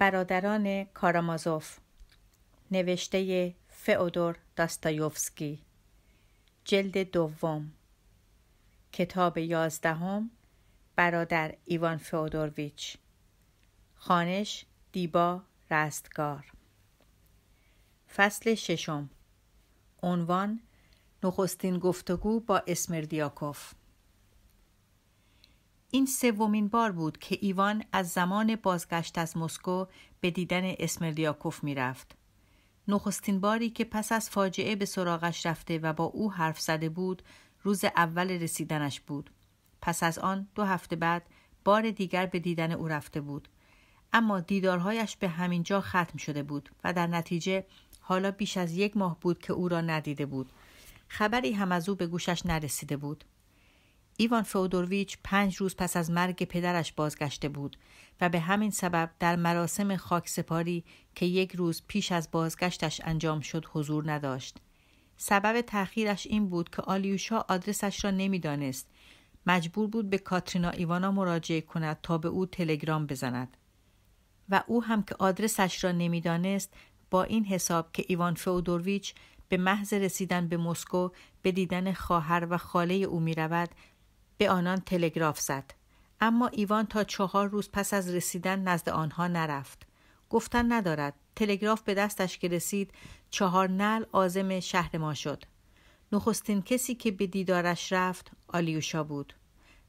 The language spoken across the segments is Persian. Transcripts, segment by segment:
برادران کارامازوف نوشته فئودور داستایوفسکی جلد دوم کتاب یازدهم برادر ایوان فئودورویچ خانش دیبا رستگار فصل ششم عنوان نخستین گفتگو با اسمردیاکوف این سومین بار بود که ایوان از زمان بازگشت از مسکو به دیدن می میرفت. نخستین باری که پس از فاجعه به سراغش رفته و با او حرف زده بود روز اول رسیدنش بود. پس از آن دو هفته بعد بار دیگر به دیدن او رفته بود. اما دیدارهایش به همین جا ختم شده بود و در نتیجه حالا بیش از یک ماه بود که او را ندیده بود. خبری هم از او به گوشش نرسیده بود. ایوان فودورویچ پنج روز پس از مرگ پدرش بازگشته بود و به همین سبب در مراسم خاکسپاری که یک روز پیش از بازگشتش انجام شد حضور نداشت. سبب تأخیرش این بود که آلیوشا آدرسش را نمیدانست. مجبور بود به کاترینا ایوانا مراجعه کند تا به او تلگرام بزند. و او هم که آدرسش را نمیدانست با این حساب که ایوان فودورویچ به محض رسیدن به مسکو به دیدن خواهر و خاله او می به آنان تلگراف زد اما ایوان تا چهار روز پس از رسیدن نزد آنها نرفت گفتن ندارد تلگراف به دستش که رسید چهار نل آزم شهر ما شد نخستین کسی که به دیدارش رفت آلیوشا بود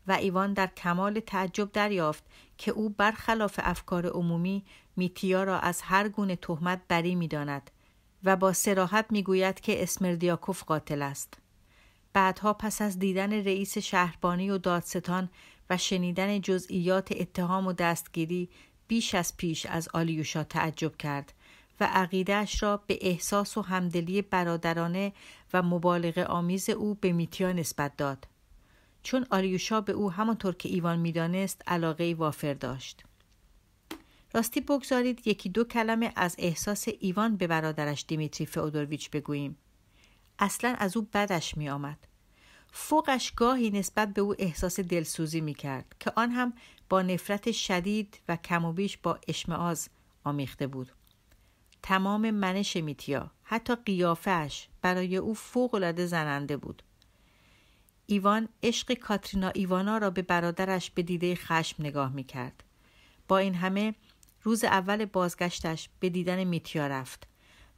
و ایوان در کمال تعجب دریافت که او برخلاف افکار عمومی میتیا را از هر گونه تهمت بری میداند و با سراحت میگوید که اسمردیاکوف قاتل است بعدها پس از دیدن رئیس شهربانی و دادستان و شنیدن جزئیات اتهام و دستگیری بیش از پیش از آلیوشا تعجب کرد و عقیدهش را به احساس و همدلی برادرانه و مبالغ آمیز او به میتیا نسبت داد چون آلیوشا به او همانطور که ایوان میدانست علاقه وافر داشت راستی بگذارید یکی دو کلمه از احساس ایوان به برادرش دیمیتری فئودورویچ بگوییم اصلا از او بدش می فوقش گاهی نسبت به او احساس دلسوزی می کرد که آن هم با نفرت شدید و کم و بیش با اشمعاز آمیخته بود. تمام منش میتیا حتی قیافش برای او العاده زننده بود. ایوان عشق کاترینا ایوانا را به برادرش به دیده خشم نگاه می کرد. با این همه روز اول بازگشتش به دیدن میتیا رفت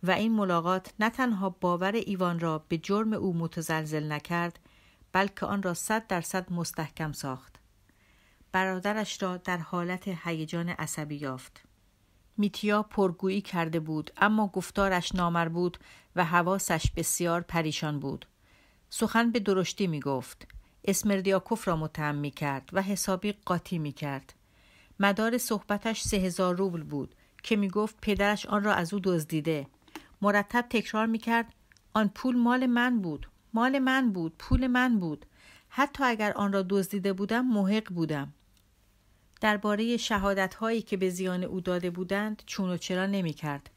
و این ملاقات نه تنها باور ایوان را به جرم او متزلزل نکرد بلکه آن را صد درصد مستحکم ساخت برادرش را در حالت هیجان عصبی یافت میتیا پرگویی کرده بود اما گفتارش بود و حواسش بسیار پریشان بود سخن به درشتی میگفت اسمردیاکوف را متهم می کرد و حسابی قاطی می کرد. مدار صحبتش سه هزار روبل بود که می گفت پدرش آن را از او دزدیده. مرتب تکرار می کرد آن پول مال من بود. مال من بود پول من بود حتی اگر آن را دزدیده بودم محق بودم درباره شهادت هایی که به زیان او داده بودند چون و چرا نمی کرد.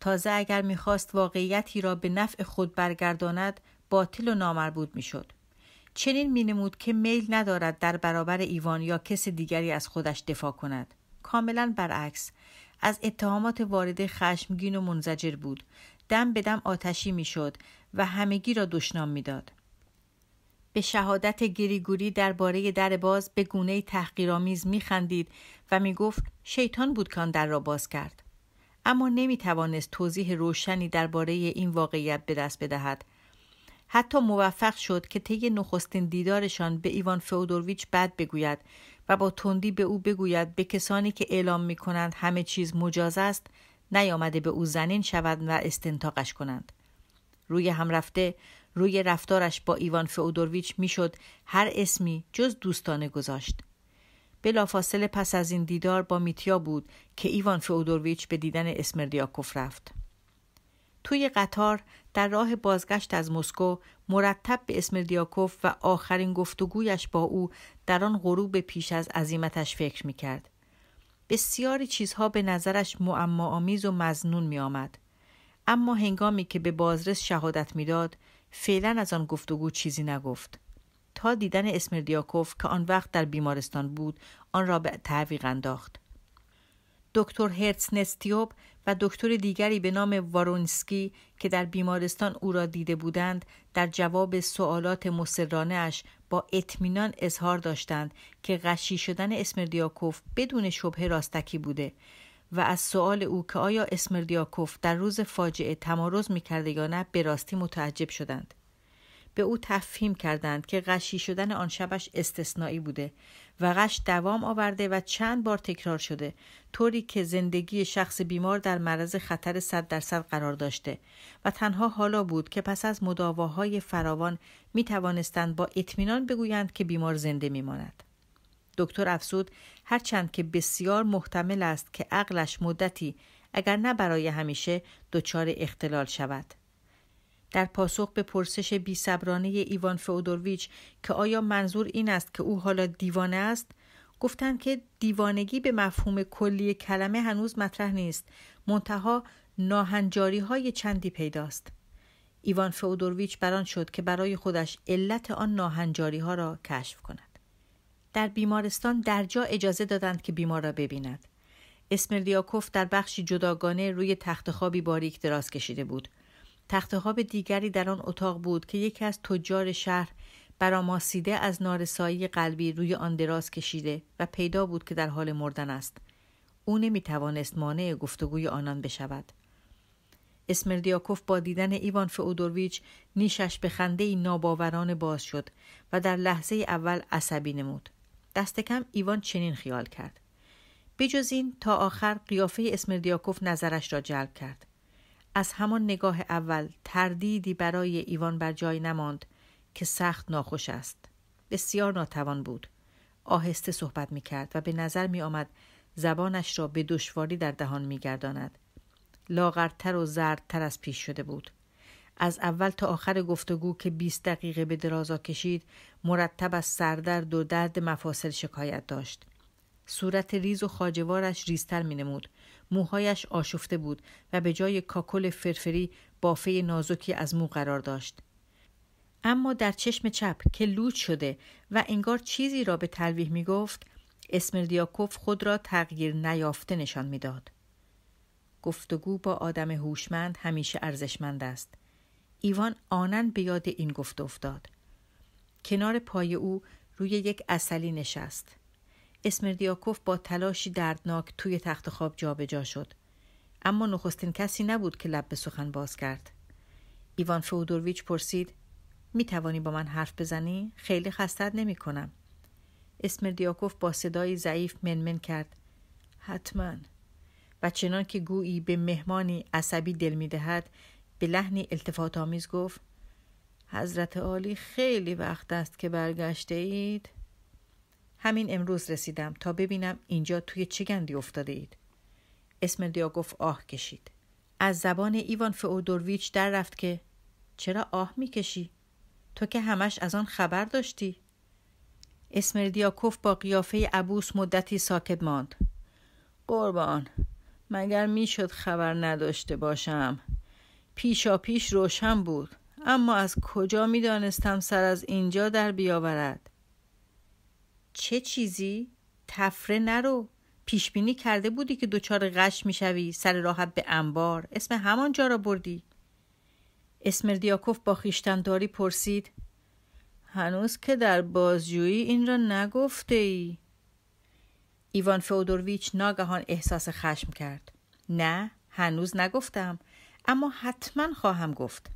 تازه اگر میخواست واقعیتی را به نفع خود برگرداند باطل و نامربوط میشد چنین نمود که میل ندارد در برابر ایوان یا کس دیگری از خودش دفاع کند کاملا برعکس از اتهامات وارده خشمگین و منزجر بود دم به دم آتشی میشد و همگی را دشنام میداد. به شهادت گریگوری درباره در باز به گونه تحقیرآمیز میخندید و میگفت شیطان بود که آن در را باز کرد. اما نمی توانست توضیح روشنی درباره این واقعیت به دست بدهد. حتی موفق شد که طی نخستین دیدارشان به ایوان فودورویچ بد بگوید و با تندی به او بگوید به کسانی که اعلام می کنند همه چیز مجاز است نیامده به او زنین شوند و استنتاقش کنند روی هم رفته روی رفتارش با ایوان فئودورویچ میشد هر اسمی جز دوستانه گذاشت بلافاصله پس از این دیدار با میتیا بود که ایوان فئودورویچ به دیدن اسمردیاکوف رفت توی قطار در راه بازگشت از مسکو مرتب به اسمردیاکوف و آخرین گفتگویش با او در آن غروب پیش از عظیمتش فکر میکرد بسیاری چیزها به نظرش معماآمیز و مزنون می آمد. اما هنگامی که به بازرس شهادت میداد فعلا از آن گفتگو چیزی نگفت تا دیدن اسمردیاکوف که آن وقت در بیمارستان بود آن را به تعویق انداخت دکتر هرتس نستیوب و دکتر دیگری به نام وارونسکی که در بیمارستان او را دیده بودند در جواب سوالات مسررانه با اطمینان اظهار داشتند که غشی شدن اسمردیاکوف بدون شبه راستکی بوده و از سؤال او که آیا اسمردیاکوف در روز فاجعه تمارز میکرده یا نه به راستی متعجب شدند به او تفهیم کردند که غشی شدن آن شبش استثنایی بوده و غش دوام آورده و چند بار تکرار شده طوری که زندگی شخص بیمار در معرض خطر 100 درصد قرار داشته و تنها حالا بود که پس از مداواهای فراوان می توانستند با اطمینان بگویند که بیمار زنده می ماند. دکتر افسود هرچند که بسیار محتمل است که عقلش مدتی اگر نه برای همیشه دچار اختلال شود در پاسخ به پرسش بی صبرانه ایوان فودورویچ که آیا منظور این است که او حالا دیوانه است گفتند که دیوانگی به مفهوم کلی کلمه هنوز مطرح نیست منتها ناهنجاری های چندی پیداست ایوان فئودورویچ بران شد که برای خودش علت آن ناهنجاری ها را کشف کند در بیمارستان درجا اجازه دادند که بیمار را ببیند اسمردیاکوف در بخشی جداگانه روی تخت خوابی باریک دراز کشیده بود تخت خواب دیگری در آن اتاق بود که یکی از تجار شهر براماسیده از نارسایی قلبی روی آن دراز کشیده و پیدا بود که در حال مردن است او نمی توانست مانع گفتگوی آنان بشود اسمردیاکوف با دیدن ایوان فئودورویچ نیشش به خنده ای ناباورانه باز شد و در لحظه اول عصبی نمود دست کم ایوان چنین خیال کرد بجز این تا آخر قیافه اسمردیاکوف نظرش را جلب کرد از همان نگاه اول تردیدی برای ایوان بر جای نماند که سخت ناخوش است. بسیار ناتوان بود. آهسته صحبت می کرد و به نظر می آمد زبانش را به دشواری در دهان می گرداند. لاغرتر و زردتر از پیش شده بود. از اول تا آخر گفتگو که 20 دقیقه به درازا کشید مرتب از سردرد و درد مفاصل شکایت داشت. صورت ریز و خاجوارش ریزتر می نمود. موهایش آشفته بود و به جای کاکل فرفری بافه نازکی از مو قرار داشت. اما در چشم چپ که لود شده و انگار چیزی را به تلویح می گفت اسمردیاکوف خود را تغییر نیافته نشان میداد. گفتگو با آدم هوشمند همیشه ارزشمند است. ایوان آنن به یاد این گفت افتاد. کنار پای او روی یک اصلی نشست. اسمردیاکوف با تلاشی دردناک توی تخت خواب جابجا شد اما نخستین کسی نبود که لب به سخن باز کرد ایوان فودورویچ پرسید می توانی با من حرف بزنی خیلی خستت نمی کنم اسمردیاکوف با صدای ضعیف منمن کرد حتما و چنان که گویی به مهمانی عصبی دل می دهد به لحنی التفات آمیز گفت حضرت عالی خیلی وقت است که برگشته اید همین امروز رسیدم تا ببینم اینجا توی چه گندی افتاده اید گفت آه کشید از زبان ایوان فئودورویچ در رفت که چرا آه میکشی تو که همش از آن خبر داشتی اسمردیاکوف با قیافه عبوس مدتی ساکت ماند قربان مگر میشد خبر نداشته باشم پیشا پیش روشن بود اما از کجا میدانستم سر از اینجا در بیاورد چه چیزی؟ تفره نرو پیش بینی کرده بودی که دوچار غش میشوی سر راحت به انبار اسم همان جا را بردی اسمردیاکوف با خیشتنداری پرسید هنوز که در بازجویی این را نگفته ای ایوان فودورویچ ناگهان احساس خشم کرد نه هنوز نگفتم اما حتما خواهم گفت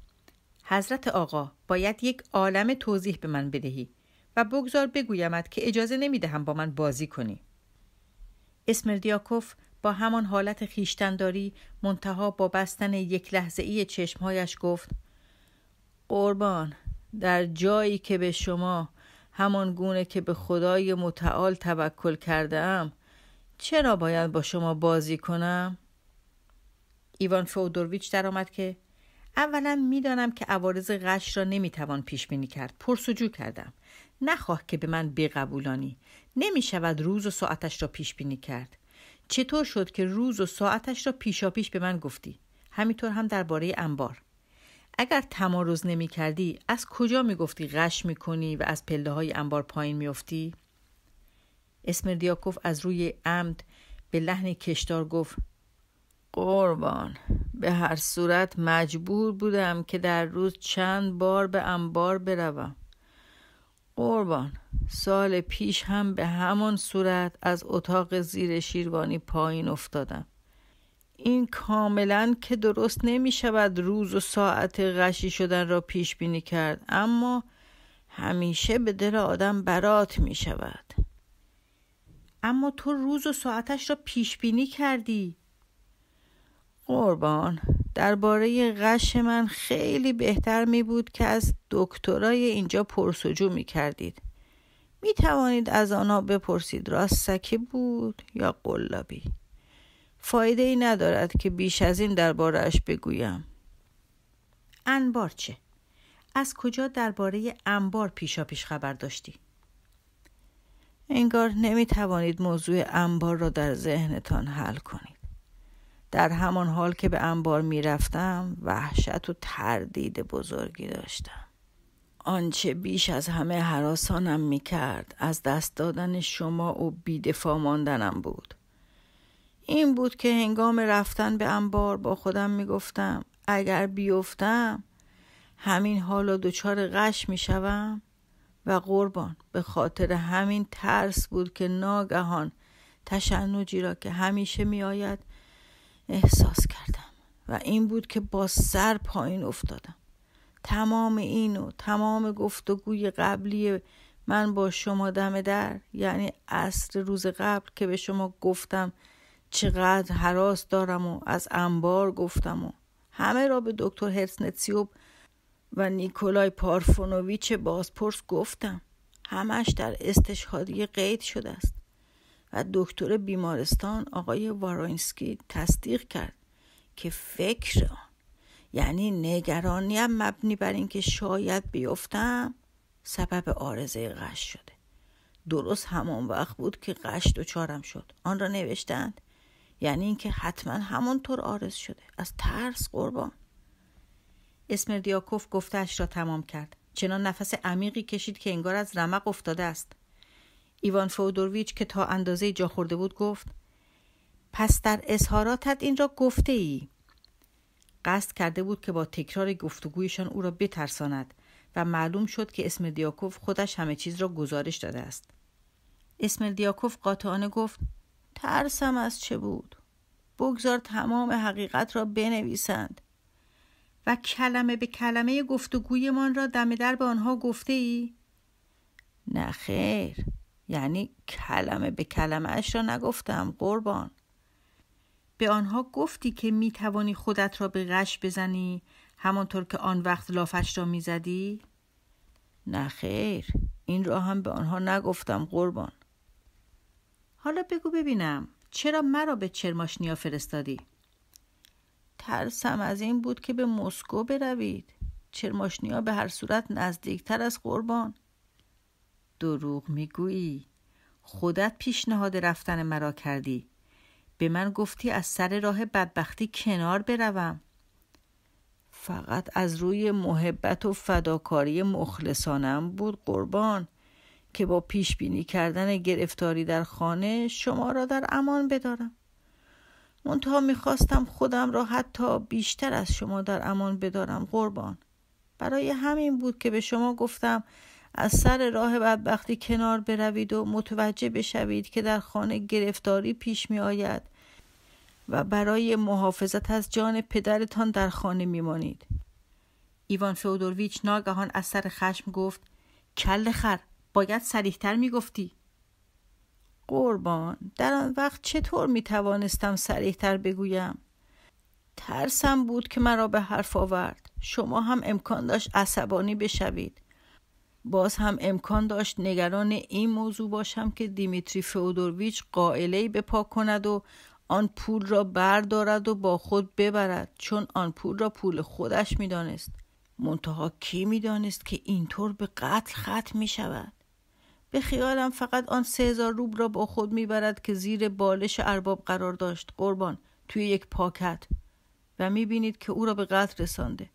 حضرت آقا باید یک عالم توضیح به من بدهی و بگذار بگویمت که اجازه نمیدهم با من بازی کنی اسمردیاکوف با همان حالت خیشتنداری منتها با بستن یک لحظه ای چشمهایش گفت قربان در جایی که به شما همان گونه که به خدای متعال توکل کرده ام چرا باید با شما بازی کنم؟ ایوان فودورویچ درآمد که اولا میدانم که عوارض غش را نمیتوان پیش بینی کرد پرسجو کردم نخواه که به من بقبولانی نمی شود روز و ساعتش را پیش بینی کرد چطور شد که روز و ساعتش را پیش به من گفتی همینطور هم درباره انبار اگر تمارز نمی کردی از کجا می گفتی غش می کنی و از پله های انبار پایین می افتی؟ دیاکوف از روی عمد به لحن کشدار گفت قربان به هر صورت مجبور بودم که در روز چند بار به انبار بروم قربان سال پیش هم به همان صورت از اتاق زیر شیروانی پایین افتادم این کاملا که درست نمی شود روز و ساعت غشی شدن را پیش بینی کرد اما همیشه به دل آدم برات می شود اما تو روز و ساعتش را پیش بینی کردی قربان درباره غش من خیلی بهتر می بود که از دکترای اینجا پرسجو می کردید. می توانید از آنها بپرسید راست سکی بود یا قلابی. فایده ای ندارد که بیش از این دربارهش بگویم. انبار چه؟ از کجا درباره انبار پیشا پیش خبر داشتی؟ انگار نمی توانید موضوع انبار را در ذهنتان حل کنید. در همان حال که به انبار می رفتم وحشت و تردید بزرگی داشتم. آنچه بیش از همه حراسانم می کرد از دست دادن شما و بیدفا ماندنم بود. این بود که هنگام رفتن به انبار با خودم می گفتم اگر بیفتم همین حالا دچار غش می شوم و قربان به خاطر همین ترس بود که ناگهان تشنجی را که همیشه می آید احساس کردم و این بود که با سر پایین افتادم تمام این و تمام گفتگوی قبلی من با شما دم در یعنی عصر روز قبل که به شما گفتم چقدر حراس دارم و از انبار گفتم و همه را به دکتر هرسنتسیوب و نیکولای پارفونوویچ بازپرس گفتم همش در استشهادی قید شده است و دکتر بیمارستان آقای واراینسکی تصدیق کرد که فکر آن یعنی نگرانیم مبنی بر اینکه شاید بیفتم سبب آرزه قش شده درست همان وقت بود که و چارم شد آن را نوشتند یعنی اینکه حتما طور آرز شده از ترس قربان اسمردیاکوف گفتش را تمام کرد چنان نفس عمیقی کشید که انگار از رمق افتاده است ایوان فودورویچ که تا اندازه جا خورده بود گفت پس در اظهاراتت این را گفته ای؟ قصد کرده بود که با تکرار گفتگویشان او را بترساند و معلوم شد که اسم دیاکوف خودش همه چیز را گزارش داده است. اسم دیاکوف قاطعانه گفت ترسم از چه بود؟ بگذار تمام حقیقت را بنویسند و کلمه به کلمه گفتگویمان را دم در به آنها گفته ای؟ نه خیر یعنی کلمه به کلمه اش را نگفتم قربان به آنها گفتی که می توانی خودت را به غش بزنی همانطور که آن وقت لافش را می زدی؟ نه خیر این را هم به آنها نگفتم قربان حالا بگو ببینم چرا مرا به چرماشنیا فرستادی؟ ترسم از این بود که به مسکو بروید چرماشنیا به هر صورت نزدیکتر از قربان دروغ میگویی خودت پیشنهاد رفتن مرا کردی به من گفتی از سر راه بدبختی کنار بروم فقط از روی محبت و فداکاری مخلصانم بود قربان که با پیش بینی کردن گرفتاری در خانه شما را در امان بدارم منتها میخواستم خودم را حتی بیشتر از شما در امان بدارم قربان برای همین بود که به شما گفتم از سر راه بدبختی کنار بروید و متوجه بشوید که در خانه گرفتاری پیش می آید و برای محافظت از جان پدرتان در خانه می مانید ایوان فیودورویچ ناگهان از سر خشم گفت کل خر باید سریحتر گفتی قربان در آن وقت چطور می توانستم سریحتر بگویم ترسم بود که مرا به حرف آورد شما هم امکان داشت عصبانی بشوید باز هم امکان داشت نگران این موضوع باشم که دیمیتری فودورویچ قائله به پاک کند و آن پول را بردارد و با خود ببرد چون آن پول را پول خودش میدانست منتها کی میدانست که اینطور به قتل ختم می شود به خیالم فقط آن سه هزار روب را با خود میبرد که زیر بالش ارباب قرار داشت قربان توی یک پاکت و میبینید که او را به قتل رسانده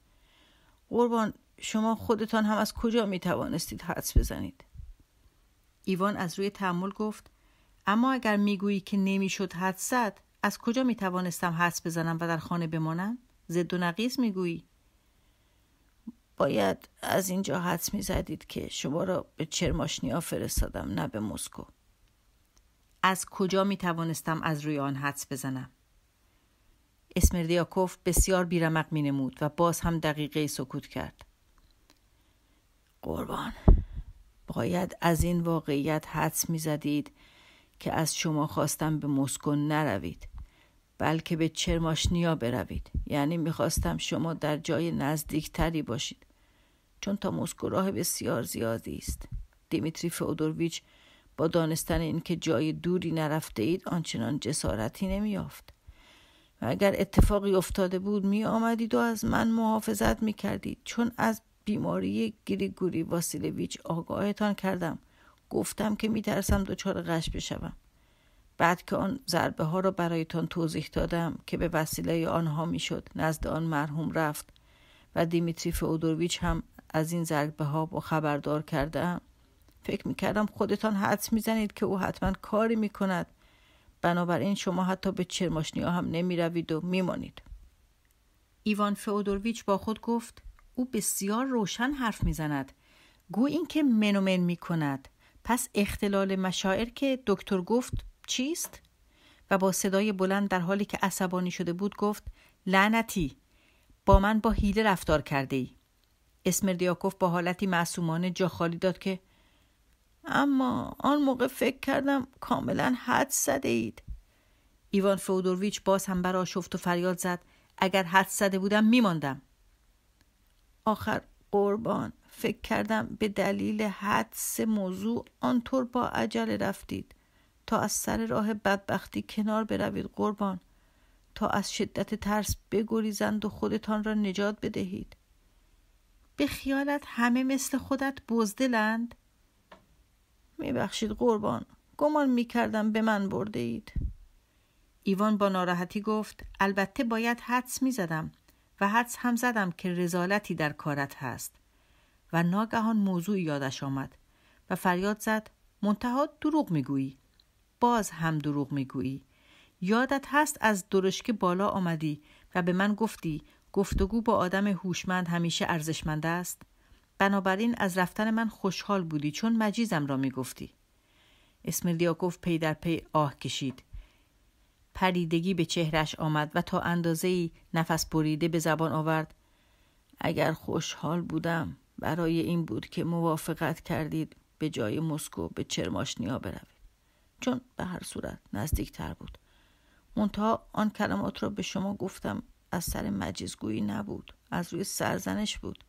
قربان شما خودتان هم از کجا می توانستید حدس بزنید ایوان از روی تحمل گفت اما اگر میگویی که نمیشد حدس زد از کجا می توانستم حدس بزنم و در خانه بمانم زد و نقیز گویی؟ باید از اینجا حدس می زدید که شما را به چرماشنیا فرستادم نه به مسکو از کجا می توانستم از روی آن حدس بزنم اسمردیاکوف بسیار بیرمق می نمود و باز هم دقیقه سکوت کرد قربان باید از این واقعیت حدس میزدید که از شما خواستم به مسکو نروید بلکه به چرماشنیا بروید یعنی میخواستم شما در جای نزدیکتری باشید چون تا مسکو راه بسیار زیادی است دیمیتری فودورویچ با دانستن اینکه جای دوری نرفته اید آنچنان جسارتی نمیافت و اگر اتفاقی افتاده بود می آمدید و از من محافظت می کردید چون از بیماری گریگوری واسیلویچ آگاهتان کردم گفتم که میترسم دچار قش بشوم بعد که آن ضربه ها را برایتان توضیح دادم که به وسیله آنها میشد نزد آن مرحوم رفت و دیمیتری فودورویچ هم از این ضربه ها با خبردار کردم فکر میکردم خودتان حدس میزنید که او حتما کاری میکند بنابراین شما حتی به چرماشنیا هم نمیروید و میمانید ایوان فودورویچ با خود گفت او بسیار روشن حرف میزند گو اینکه منومن می کند پس اختلال مشاعر که دکتر گفت چیست؟ و با صدای بلند در حالی که عصبانی شده بود گفت لعنتی با من با حیله رفتار کرده ای اسمردیاکوف با حالتی معصومانه جا خالی داد که اما آن موقع فکر کردم کاملا حد زده اید ایوان فودورویچ باز هم شفت و فریاد زد اگر حد زده بودم میماندم آخر قربان فکر کردم به دلیل حدس موضوع آنطور با عجله رفتید تا از سر راه بدبختی کنار بروید قربان تا از شدت ترس بگریزند و خودتان را نجات بدهید به خیالت همه مثل خودت بزدلند میبخشید قربان گمان میکردم به من برده اید ایوان با ناراحتی گفت البته باید حدس میزدم و حدس هم زدم که رزالتی در کارت هست و ناگهان موضوع یادش آمد و فریاد زد منتها دروغ میگویی باز هم دروغ میگویی یادت هست از درشک بالا آمدی و به من گفتی گفتگو با آدم هوشمند همیشه ارزشمند است بنابراین از رفتن من خوشحال بودی چون مجیزم را میگفتی گفتی پی در پی آه کشید پریدگی به چهرش آمد و تا ای نفس بریده به زبان آورد اگر خوشحال بودم برای این بود که موافقت کردید به جای مسکو به چرماشنیا بروید چون به هر صورت تر بود منتها آن کلمات را به شما گفتم از سر مجزگویی نبود از روی سرزنش بود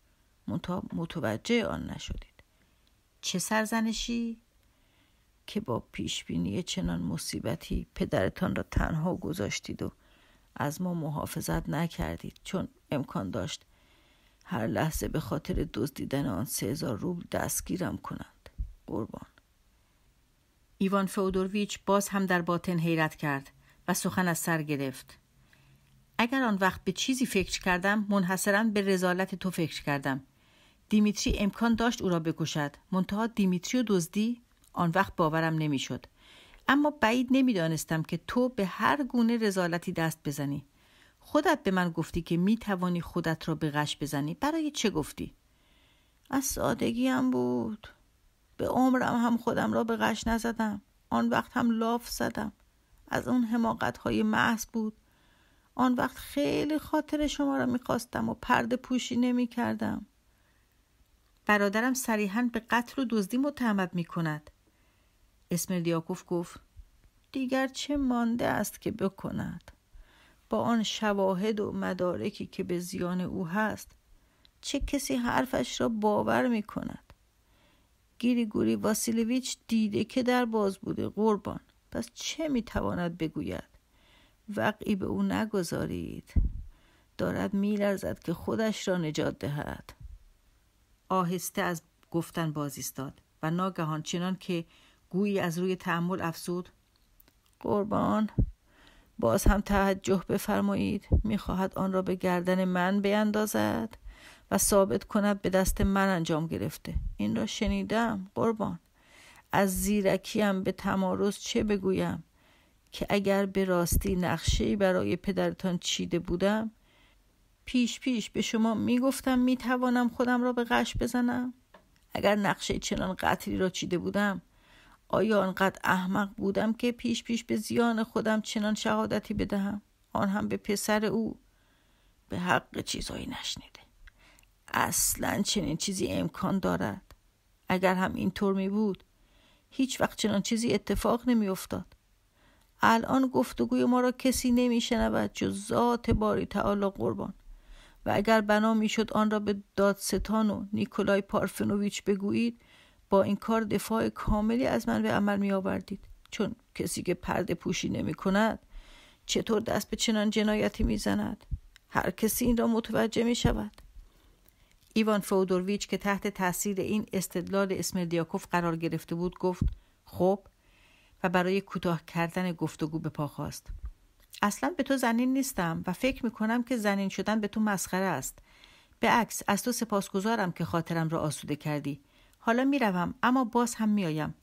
منتها متوجه آن نشدید چه سرزنشی که با پیش چنان مصیبتی پدرتان را تنها گذاشتید و از ما محافظت نکردید چون امکان داشت هر لحظه به خاطر دزدیدن آن سه هزار روبل دستگیرم کنند قربان ایوان فودورویچ باز هم در باطن حیرت کرد و سخن از سر گرفت اگر آن وقت به چیزی فکر کردم منحصرا به رزالت تو فکر کردم دیمیتری امکان داشت او را بکشد منتها دیمیتری و دزدی آن وقت باورم نمیشد اما بعید نمیدانستم که تو به هر گونه رزالتی دست بزنی خودت به من گفتی که می توانی خودت را به غش بزنی برای چه گفتی از سادگی هم بود به عمرم هم خودم را به غش نزدم آن وقت هم لاف زدم از اون حماقت های محض بود آن وقت خیلی خاطر شما را میخواستم و پرده پوشی نمی کردم. برادرم صریحا به قتل و دزدی متهمت می کند اسمردیاکوف گفت دیگر چه مانده است که بکند با آن شواهد و مدارکی که به زیان او هست چه کسی حرفش را باور می کند گیریگوری واسیلویچ دیده که در باز بوده قربان پس چه تواند بگوید وقعی به او نگذارید دارد میلرزد که خودش را نجات دهد آهسته از گفتن بازیستاد و ناگهان چنان که گویی از روی تحمل افزود قربان باز هم توجه بفرمایید میخواهد آن را به گردن من بیندازد و ثابت کند به دست من انجام گرفته این را شنیدم قربان از زیرکیم به تمارز چه بگویم که اگر به راستی نقشه برای پدرتان چیده بودم پیش پیش به شما میگفتم میتوانم خودم را به قش بزنم اگر نقشه چنان قطری را چیده بودم آیا آنقدر احمق بودم که پیش پیش به زیان خودم چنان شهادتی بدهم آن هم به پسر او به حق چیزهایی نشنیده اصلا چنین چیزی امکان دارد اگر هم اینطور می بود هیچ وقت چنان چیزی اتفاق نمی افتاد. الان گفتگوی ما را کسی نمی شنود جز ذات باری تعالی قربان و اگر بنا میشد آن را به دادستان و نیکولای پارفنوویچ بگویید با این کار دفاع کاملی از من به عمل می آوردید چون کسی که پرده پوشی نمی کند چطور دست به چنان جنایتی می زند هر کسی این را متوجه می شود ایوان فودورویچ که تحت تاثیر این استدلال اسمردیاکوف قرار گرفته بود گفت خب و برای کوتاه کردن گفتگو به پا خواست اصلا به تو زنین نیستم و فکر می کنم که زنین شدن به تو مسخره است به عکس از تو سپاسگزارم که خاطرم را آسوده کردی حالا میروم اما باز هم میآیم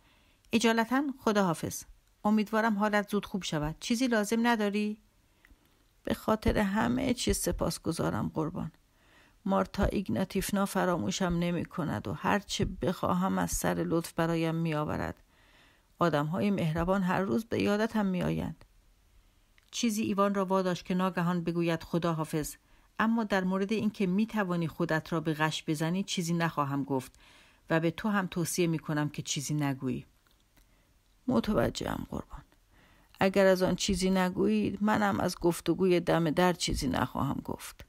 اجالتا خداحافظ امیدوارم حالت زود خوب شود چیزی لازم نداری به خاطر همه چیز سپاس گذارم قربان مارتا ایگناتیفنا فراموشم نمی کند و هرچه بخواهم از سر لطف برایم می آورد. آدم های مهربان هر روز به هم می آیند. چیزی ایوان را واداشت که ناگهان بگوید خدا حافظ. اما در مورد اینکه می توانی خودت را به غش بزنی چیزی نخواهم گفت و به تو هم توصیه می کنم که چیزی نگویی متوجهم قربان اگر از آن چیزی نگویی منم از گفتگوی دم در چیزی نخواهم گفت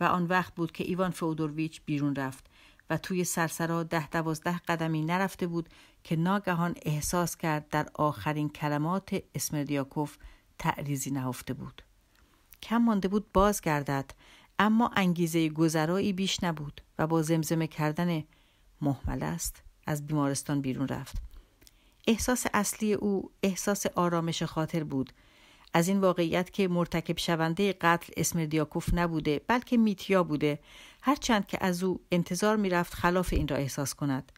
و آن وقت بود که ایوان فودورویچ بیرون رفت و توی سرسرا ده دوازده قدمی نرفته بود که ناگهان احساس کرد در آخرین کلمات اسمردیاکوف تعریزی نهفته بود کم مانده بود بازگردد اما انگیزه گذرایی بیش نبود و با زمزمه کردن محمل است از بیمارستان بیرون رفت احساس اصلی او احساس آرامش خاطر بود از این واقعیت که مرتکب شونده قتل اسم دیاکوف نبوده بلکه میتیا بوده هرچند که از او انتظار میرفت خلاف این را احساس کند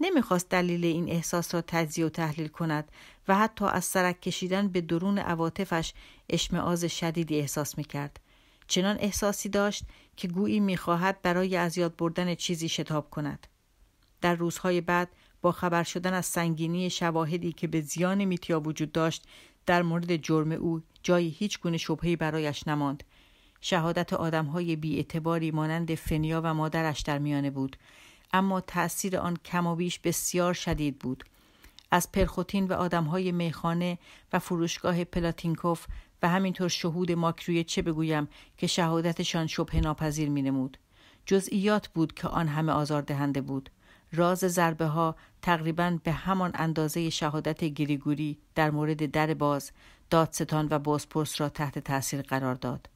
نمیخواست دلیل این احساس را تجزیه و تحلیل کند و حتی از سرک کشیدن به درون عواطفش اشمعاز شدیدی احساس میکرد چنان احساسی داشت که گویی میخواهد برای از یاد بردن چیزی شتاب کند در روزهای بعد با خبر شدن از سنگینی شواهدی که به زیان میتیا وجود داشت در مورد جرم او جایی هیچ گونه شبهی برایش نماند. شهادت آدمهای بیاعتباری مانند فنیا و مادرش در میانه بود اما تأثیر آن کم و بیش بسیار شدید بود از پرخوتین و آدمهای میخانه و فروشگاه پلاتینکوف و همینطور شهود ماکروی چه بگویم که شهادتشان شبه ناپذیر نمود. جزئیات بود که آن همه آزاردهنده بود راز ضربه ها تقریبا به همان اندازه شهادت گریگوری در مورد در باز دادستان و بازپرس را تحت تاثیر قرار داد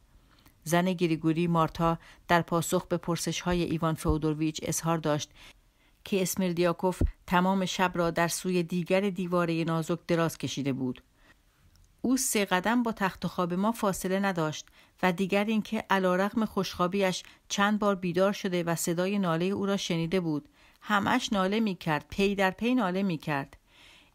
زن گریگوری مارتا در پاسخ به پرسش های ایوان فودورویچ اظهار داشت که دیاکوف تمام شب را در سوی دیگر دیواره نازک دراز کشیده بود او سه قدم با تخت خواب ما فاصله نداشت و دیگر اینکه علیرغم خوشخوابیش چند بار بیدار شده و صدای ناله او را شنیده بود همش ناله می کرد پی در پی ناله می کرد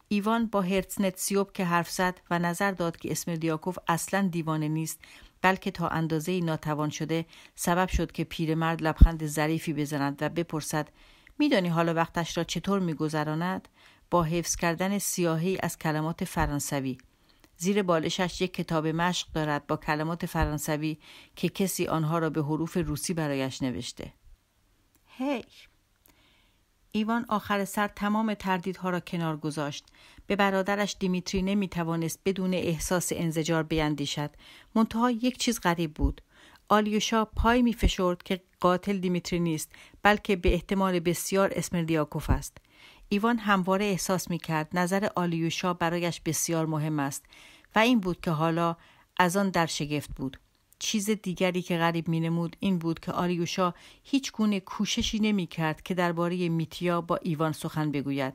ایوان با هرتسنتسیوب که حرف زد و نظر داد که اسم دیاکوف اصلا دیوانه نیست بلکه تا اندازه ناتوان شده سبب شد که پیرمرد لبخند ظریفی بزند و بپرسد میدانی حالا وقتش را چطور میگذراند با حفظ کردن سیاهی از کلمات فرانسوی زیر بالشش یک کتاب مشق دارد با کلمات فرانسوی که کسی آنها را به حروف روسی برایش نوشته هی hey. ایوان آخر سر تمام تردیدها را کنار گذاشت به برادرش دیمیتری نمیتوانست بدون احساس انزجار بیندیشد منتها یک چیز غریب بود آلیوشا پای میفشرد که قاتل دیمیتری نیست بلکه به احتمال بسیار اسمردیاکوف است ایوان همواره احساس میکرد نظر آلیوشا برایش بسیار مهم است و این بود که حالا از آن در شگفت بود چیز دیگری که غریب می نمود این بود که آریوشا هیچ گونه کوششی نمی کرد که درباره میتیا با ایوان سخن بگوید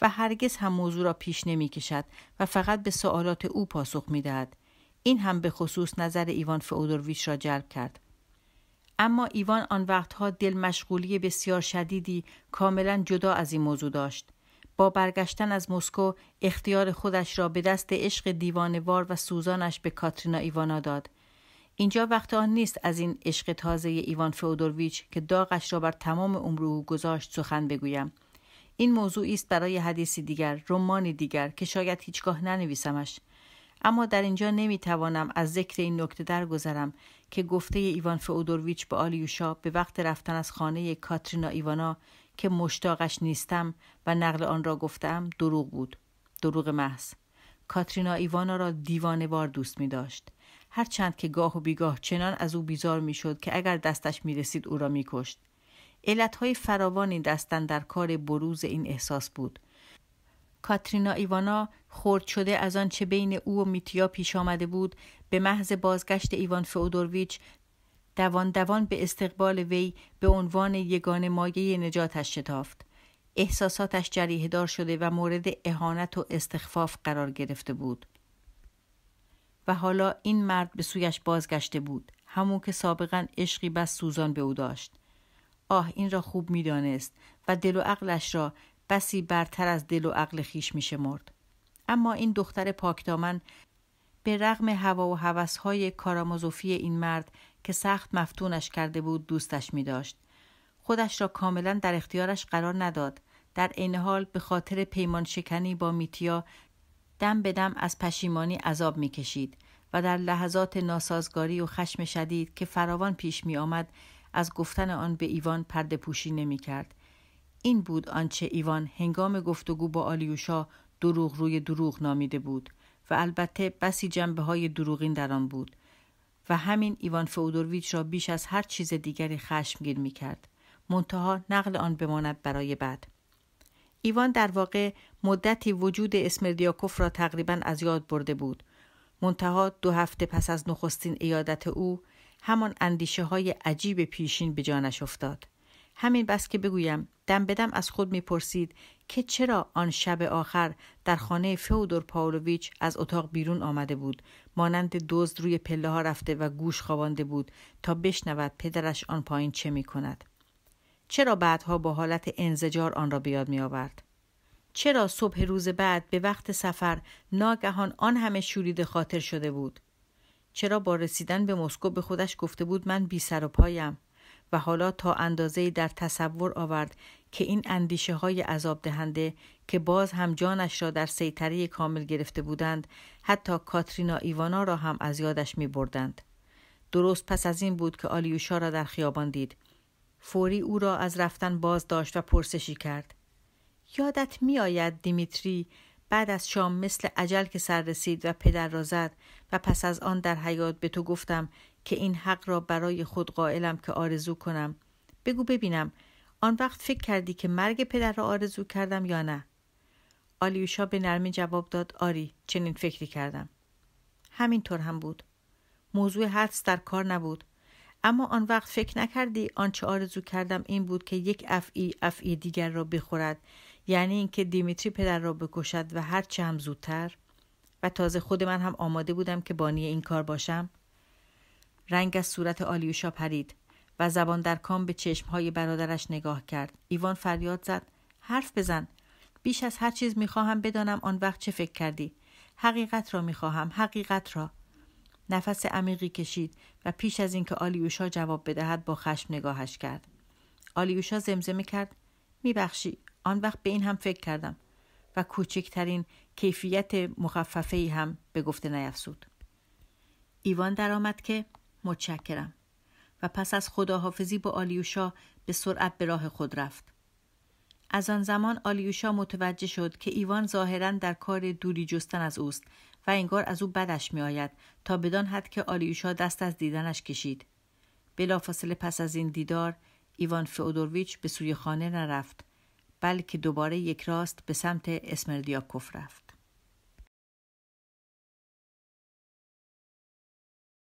و هرگز هم موضوع را پیش نمی کشد و فقط به سوالات او پاسخ می دهد. این هم به خصوص نظر ایوان فئودورویچ را جلب کرد. اما ایوان آن وقتها دل مشغولی بسیار شدیدی کاملا جدا از این موضوع داشت. با برگشتن از مسکو اختیار خودش را به دست عشق دیوانوار و سوزانش به کاترینا ایوانا داد اینجا وقت آن نیست از این عشق تازه ایوان فودورویچ که داغش را بر تمام عمر او گذاشت سخن بگویم این موضوعی است برای حدیثی دیگر رمانی دیگر که شاید هیچگاه ننویسمش اما در اینجا نمیتوانم از ذکر این نکته درگذرم که گفته ایوان فئودورویچ به آلیوشا به وقت رفتن از خانه کاترینا ایوانا که مشتاقش نیستم و نقل آن را گفتم دروغ بود دروغ محض کاترینا ایوانا را دیوانه وار دوست می داشت هر چند که گاه و بیگاه چنان از او بیزار میشد که اگر دستش میرسید او را میکشت های فراوانی دستن در کار بروز این احساس بود کاترینا ایوانا خرد شده از آنچه بین او و میتیا پیش آمده بود به محض بازگشت ایوان فئودورویچ دوان دوان به استقبال وی به عنوان یگان مایه نجاتش شتافت احساساتش جریهدار شده و مورد اهانت و استخفاف قرار گرفته بود و حالا این مرد به سویش بازگشته بود همون که سابقا عشقی بس سوزان به او داشت آه این را خوب میدانست و دل و عقلش را بسی برتر از دل و عقل خیش می مرد اما این دختر پاکدامن به رغم هوا و هوسهای کارامازوفی این مرد که سخت مفتونش کرده بود دوستش می داشت. خودش را کاملا در اختیارش قرار نداد. در این حال به خاطر پیمان شکنی با میتیا دم به دم از پشیمانی عذاب می کشید و در لحظات ناسازگاری و خشم شدید که فراوان پیش می آمد از گفتن آن به ایوان پرده پوشی نمی کرد. این بود آنچه ایوان هنگام گفتگو با آلیوشا دروغ روی دروغ نامیده بود و البته بسی جنبه های دروغین در آن بود و همین ایوان فودورویچ را بیش از هر چیز دیگری خشمگین می کرد. منتها نقل آن بماند برای بعد. ایوان در واقع مدتی وجود اسمردیاکوف را تقریبا از یاد برده بود منتها دو هفته پس از نخستین ایادت او همان اندیشه های عجیب پیشین به جانش افتاد همین بس که بگویم دم بدم از خود میپرسید که چرا آن شب آخر در خانه فیودور پاولویچ از اتاق بیرون آمده بود مانند دزد روی پله ها رفته و گوش خوابانده بود تا بشنود پدرش آن پایین چه می کند چرا بعدها با حالت انزجار آن را بیاد می آورد؟ چرا صبح روز بعد به وقت سفر ناگهان آن همه شورید خاطر شده بود؟ چرا با رسیدن به مسکو به خودش گفته بود من بی سر و پایم و حالا تا اندازه در تصور آورد که این اندیشه های عذاب دهنده که باز هم جانش را در سیطره کامل گرفته بودند حتی کاترینا ایوانا را هم از یادش می بردند. درست پس از این بود که آلیوشا را در خیابان دید فوری او را از رفتن باز داشت و پرسشی کرد یادت می آید دیمیتری بعد از شام مثل عجل که سر رسید و پدر را زد و پس از آن در حیات به تو گفتم که این حق را برای خود قائلم که آرزو کنم بگو ببینم آن وقت فکر کردی که مرگ پدر را آرزو کردم یا نه آلیوشا به نرمی جواب داد آری چنین فکری کردم همینطور هم بود موضوع حدس در کار نبود اما آن وقت فکر نکردی آنچه آرزو کردم این بود که یک افعی افعی دیگر را بخورد یعنی اینکه دیمیتری پدر را بکشد و هر هم زودتر و تازه خود من هم آماده بودم که بانی این کار باشم رنگ از صورت آلیوشا پرید و زبان در کام به چشمهای برادرش نگاه کرد ایوان فریاد زد حرف بزن بیش از هر چیز میخواهم بدانم آن وقت چه فکر کردی حقیقت را میخواهم حقیقت را نفس عمیقی کشید و پیش از اینکه آلیوشا جواب بدهد با خشم نگاهش کرد آلیوشا زمزمه کرد میبخشی آن وقت به این هم فکر کردم و کوچکترین کیفیت مخففه ای هم به گفته نیفزود ایوان درآمد که متشکرم و پس از خداحافظی با آلیوشا به سرعت به راه خود رفت از آن زمان آلیوشا متوجه شد که ایوان ظاهرا در کار دوری جستن از اوست و انگار از او بدش میآید تا بدان حد که آلیوشا دست از دیدنش کشید بلافاصله پس از این دیدار ایوان فئودورویچ به سوی خانه نرفت بلکه دوباره یک راست به سمت اسمردیاکوف رفت